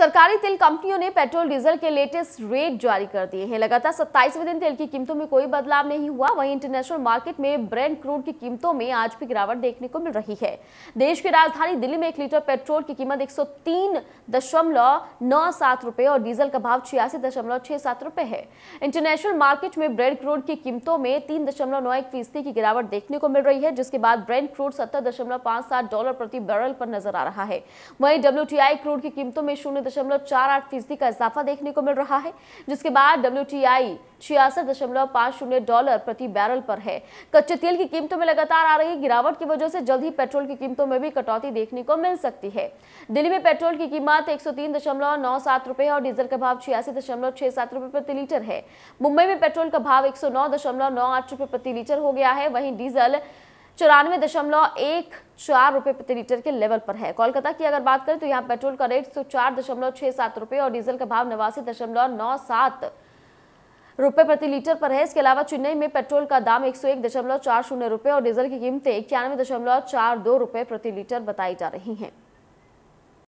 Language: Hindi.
सरकारी तेल कंपनियों ने पेट्रोल डीजल के लेटेस्ट रेट जारी कर दिए हैं लगातार सत्ताईसवें दिन तेल की कीमतों में कोई बदलाव नहीं हुआ वहीं इंटरनेशनल मार्केट में ब्रेंड क्रूड की कीमतों में आज भी गिरावट देखने को मिल रही है देश की राजधानी दिल्ली में एक लीटर पेट्रोल की कीमत एक रुपए और डीजल का भाव छियासी रुपए है इंटरनेशनल मार्केट में ब्रेंड क्रूड की कीमतों में तीन फीसदी की गिरावट देखने को मिल रही है जिसके बाद ब्रेंड क्रूड सत्तर डॉलर प्रति बैरल पर नजर आ रहा है वहीं डब्ल्यू क्रूड की कीमतों में शून्य दशमलव चार आठ फीसदी का इजाफा देखने को मिल रहा है जिसके बाद डब्ल्यू टी आई छियासठ दशमलव पाँच शून्य डॉलर प्रति बैरल पर है कच्चे तेल की कीमतों में लगातार आ रही गिरावट की वजह से जल्द ही पेट्रोल की कीमतों में भी कटौती देखने को मिल सकती है दिल्ली में पेट्रोल की कीमत एक सौ तीन और डीजल का भाव छियासी दशमलव प्रति लीटर है मुंबई में पेट्रोल का भाव एक सौ प्रति लीटर हो गया है वहीं डीजल चौरानवे दशमलव एक चार रुपए प्रति लीटर के लेवल पर है कोलकाता की अगर बात करें तो यहाँ पेट्रोल का रेट सौ चार दशमलव छह सात रुपए और डीजल का भाव नवासी दशमलव नौ सात रुपए प्रति लीटर पर है इसके अलावा चेन्नई में पेट्रोल का दाम एक सौ एक दशमलव चार शून्य रुपए और डीजल की कीमतें इक्यानवे दशमलव चार दो रुपए प्रति लीटर बताई जा रही है